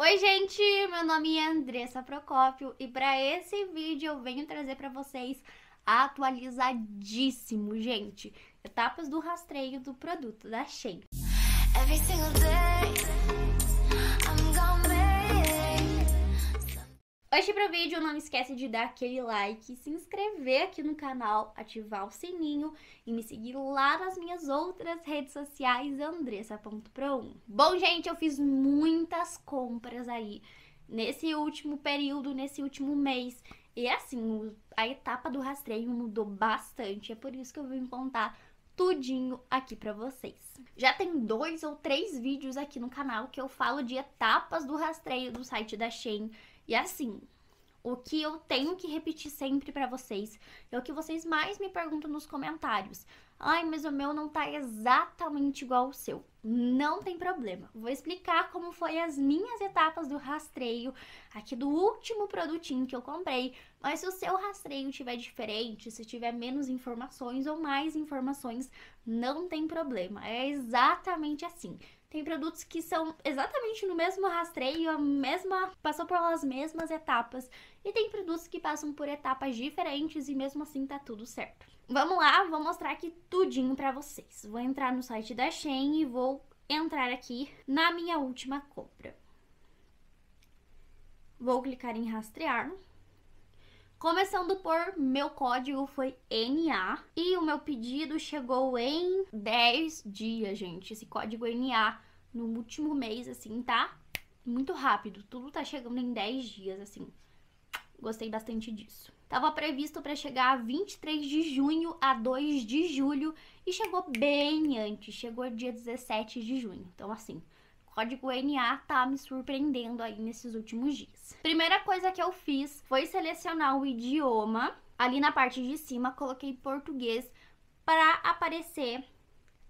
Oi, gente! Meu nome é Andressa Procópio e para esse vídeo eu venho trazer para vocês atualizadíssimo, gente, etapas do rastreio do produto da Shein. Every single day. Hoje pro vídeo, não esquece de dar aquele like, se inscrever aqui no canal, ativar o sininho e me seguir lá nas minhas outras redes sociais, andressa.pro1. Bom, gente, eu fiz muitas compras aí nesse último período, nesse último mês. E assim, a etapa do rastreio mudou bastante, é por isso que eu vim contar tudinho aqui para vocês. Já tem dois ou três vídeos aqui no canal que eu falo de etapas do rastreio do site da Shein, e assim, o que eu tenho que repetir sempre para vocês é o que vocês mais me perguntam nos comentários. Ai, mas o meu não tá exatamente igual ao seu. Não tem problema. Vou explicar como foi as minhas etapas do rastreio aqui do último produtinho que eu comprei. Mas se o seu rastreio tiver diferente, se tiver menos informações ou mais informações, não tem problema. É exatamente assim. Tem produtos que são exatamente no mesmo rastreio, a mesma passou pelas mesmas etapas. E tem produtos que passam por etapas diferentes e mesmo assim tá tudo certo. Vamos lá, vou mostrar aqui tudinho para vocês. Vou entrar no site da Shein e vou entrar aqui na minha última compra. Vou clicar em rastrear. Começando por meu código foi NA e o meu pedido chegou em 10 dias, gente. Esse código NA no último mês, assim, tá muito rápido. Tudo tá chegando em 10 dias, assim. Gostei bastante disso. Tava previsto para chegar a 23 de junho a 2 de julho e chegou bem antes, chegou dia 17 de junho. Então, assim, código NA tá me surpreendendo aí nesses últimos dias. Primeira coisa que eu fiz foi selecionar o idioma. Ali na parte de cima, coloquei português para aparecer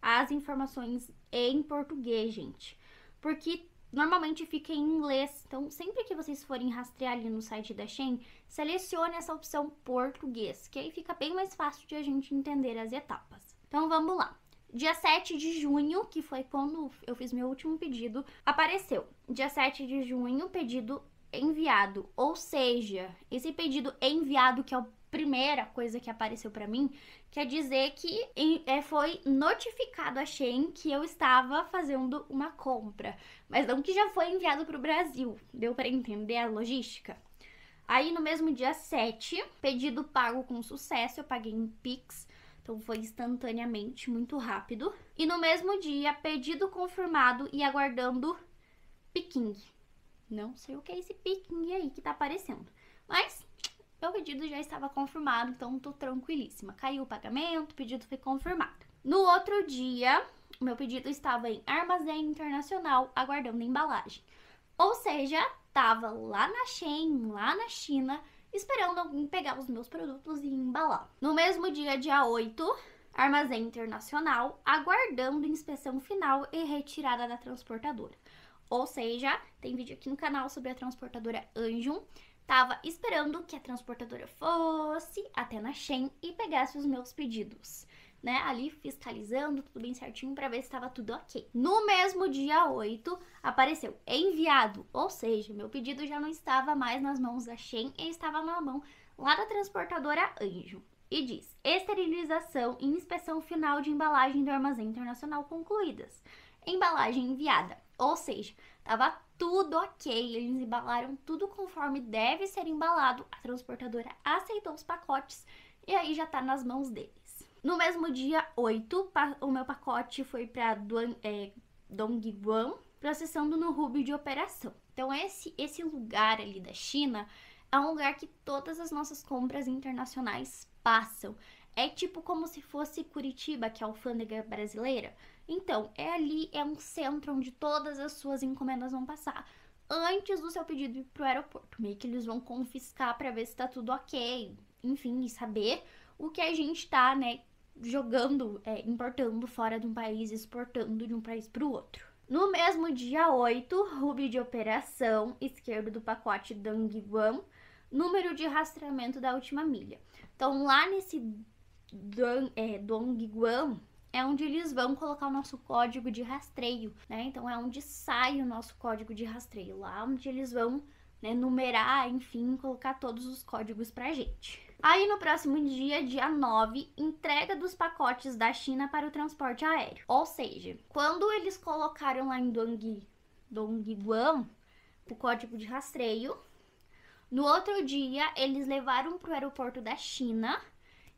as informações em português, gente. Porque normalmente fica em inglês. Então, sempre que vocês forem rastrear ali no site da Shein, selecione essa opção português, que aí fica bem mais fácil de a gente entender as etapas. Então, vamos lá. Dia 7 de junho, que foi quando eu fiz meu último pedido, apareceu. Dia 7 de junho, pedido enviado. Ou seja, esse pedido enviado, que é a primeira coisa que apareceu para mim, quer dizer que é, foi notificado a Shein que eu estava fazendo uma compra. Mas não que já foi enviado para o Brasil. Deu para entender a logística? Aí no mesmo dia 7, pedido pago com sucesso, eu paguei em Pix. Então foi instantaneamente, muito rápido. E no mesmo dia, pedido confirmado e aguardando Peking. Não sei o que é esse Peking aí que tá aparecendo. Mas meu pedido já estava confirmado, então tô tranquilíssima. Caiu o pagamento, o pedido foi confirmado. No outro dia, meu pedido estava em armazém internacional, aguardando embalagem. Ou seja, tava lá na Shein, lá na China, esperando alguém pegar os meus produtos e embalar. No mesmo dia, dia 8, Armazém Internacional, aguardando inspeção final e retirada da transportadora. Ou seja, tem vídeo aqui no canal sobre a transportadora Anjum. Tava esperando que a transportadora fosse até na Shein e pegasse os meus pedidos né, ali fiscalizando tudo bem certinho para ver se estava tudo ok. No mesmo dia 8, apareceu enviado, ou seja, meu pedido já não estava mais nas mãos da Shen e estava na mão lá da transportadora Anjo. E diz: esterilização e inspeção final de embalagem do armazém internacional concluídas. Embalagem enviada, ou seja, estava tudo ok, eles embalaram tudo conforme deve ser embalado. A transportadora aceitou os pacotes e aí já está nas mãos deles. No mesmo dia 8, o meu pacote foi para é, Dongguan, processando no hub de operação. Então esse esse lugar ali da China é um lugar que todas as nossas compras internacionais passam. É tipo como se fosse Curitiba, que é a alfândega brasileira. Então, é ali, é um centro onde todas as suas encomendas vão passar. Antes do seu pedido ir pro aeroporto. Meio que eles vão confiscar para ver se tá tudo ok. Enfim, e saber o que a gente tá, né, jogando, é, importando fora de um país, exportando de um país para o outro. No mesmo dia 8, rubro de operação esquerdo do pacote Dangguan, número de rastreamento da última milha. Então, lá nesse Dong, é, Dongguan, é onde eles vão colocar o nosso código de rastreio, né? Então é onde sai o nosso código de rastreio, lá onde eles vão né, numerar, enfim, colocar todos os códigos pra gente. Aí no próximo dia, dia 9, entrega dos pacotes da China para o transporte aéreo. Ou seja, quando eles colocaram lá em Dongguan, Dongguan o código de rastreio, no outro dia eles levaram para o aeroporto da China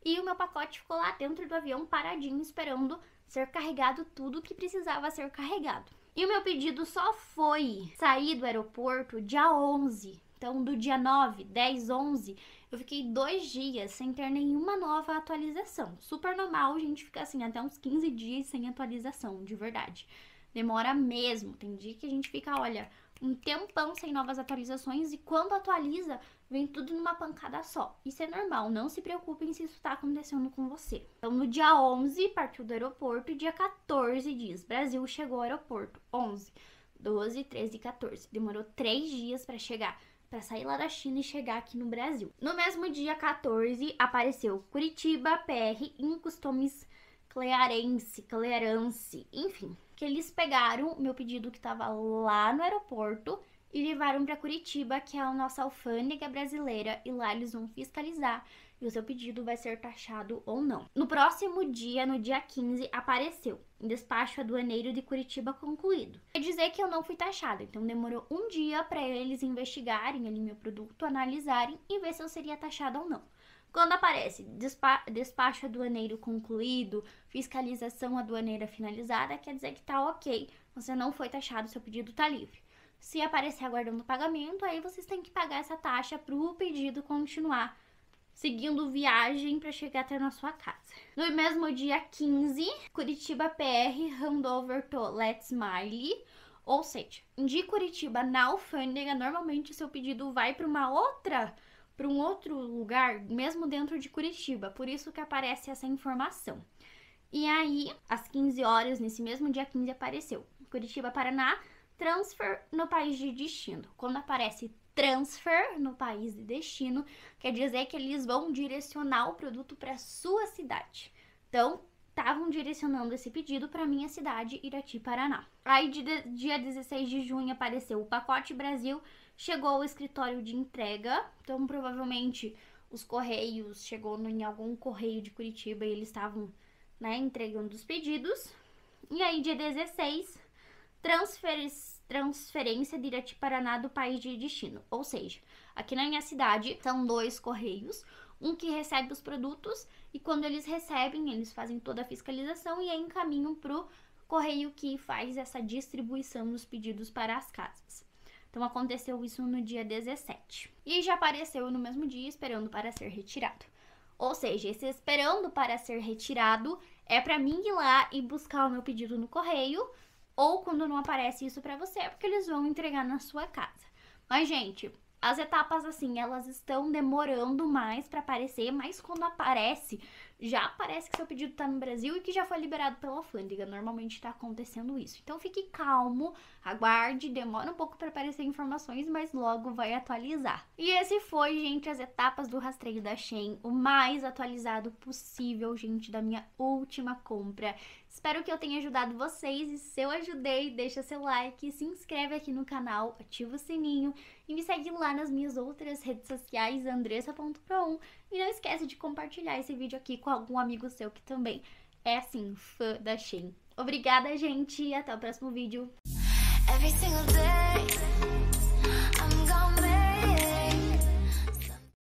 e o meu pacote ficou lá dentro do avião paradinho esperando ser carregado tudo que precisava ser carregado. E o meu pedido só foi sair do aeroporto dia 11. Então, do dia 9, 10, 11, eu fiquei dois dias sem ter nenhuma nova atualização. Super normal a gente ficar assim até uns 15 dias sem atualização, de verdade. Demora mesmo. Tem dia que a gente fica, olha, um tempão sem novas atualizações e quando atualiza, vem tudo numa pancada só. Isso é normal, não se preocupem se isso tá acontecendo com você. Então, no dia 11, partiu do aeroporto e dia 14 diz: Brasil chegou ao aeroporto. 11, 12, 13 e 14. Demorou três dias para chegar para sair lá da China e chegar aqui no Brasil. No mesmo dia 14, apareceu Curitiba, PR, em Incustomes, Clearense, Clearance, enfim, que eles pegaram meu pedido que estava lá no aeroporto e levaram para Curitiba, que é a nossa alfândega brasileira, e lá eles vão fiscalizar e o seu pedido vai ser taxado ou não. No próximo dia, no dia 15, apareceu despacho aduaneiro de Curitiba concluído. Quer dizer que eu não fui taxada, então demorou um dia para eles investigarem ali meu produto, analisarem e ver se eu seria taxada ou não. Quando aparece despa despacho aduaneiro concluído, fiscalização aduaneira finalizada, quer dizer que tá ok, você não foi taxado, seu pedido tá livre. Se aparecer aguardando pagamento, aí vocês têm que pagar essa taxa para o pedido continuar seguindo viagem para chegar até na sua casa. No mesmo dia 15, Curitiba PR to Let's Smiley, ou seja, de Curitiba na alfândega, normalmente seu pedido vai para uma outra, para um outro lugar, mesmo dentro de Curitiba, por isso que aparece essa informação. E aí, às 15 horas, nesse mesmo dia 15, apareceu Curitiba, Paraná, transfer no país de destino. Quando aparece transfer no país de destino, quer dizer que eles vão direcionar o produto para sua cidade. Então, estavam direcionando esse pedido para minha cidade, Irati, Paraná. Aí, de, dia 16 de junho, apareceu o pacote Brasil, chegou ao escritório de entrega, então provavelmente os correios, chegou no, em algum correio de Curitiba e eles estavam né, entregando os pedidos. E aí, dia 16, transferes, transferência de Irati Paraná do país de destino. Ou seja, aqui na minha cidade são dois correios, um que recebe os produtos e quando eles recebem, eles fazem toda a fiscalização e aí encaminham para o correio que faz essa distribuição dos pedidos para as casas. Então aconteceu isso no dia 17. E já apareceu no mesmo dia esperando para ser retirado. Ou seja, esse esperando para ser retirado é para mim ir lá e buscar o meu pedido no correio, ou quando não aparece isso para você, é porque eles vão entregar na sua casa. Mas, gente, as etapas assim, elas estão demorando mais para aparecer, mas quando aparece, já aparece que seu pedido tá no Brasil e que já foi liberado pela alfândega. Normalmente tá acontecendo isso. Então fique calmo, aguarde, demora um pouco para aparecer informações, mas logo vai atualizar. E esse foi, gente, as etapas do rastreio da Shen o mais atualizado possível, gente, da minha última compra. Espero que eu tenha ajudado vocês e se eu ajudei, deixa seu like, se inscreve aqui no canal, ativa o sininho e me segue lá nas minhas outras redes sociais, andressa.pro1 e não esquece de compartilhar esse vídeo aqui com algum amigo seu que também é, assim, fã da Shein. Obrigada, gente, e até o próximo vídeo.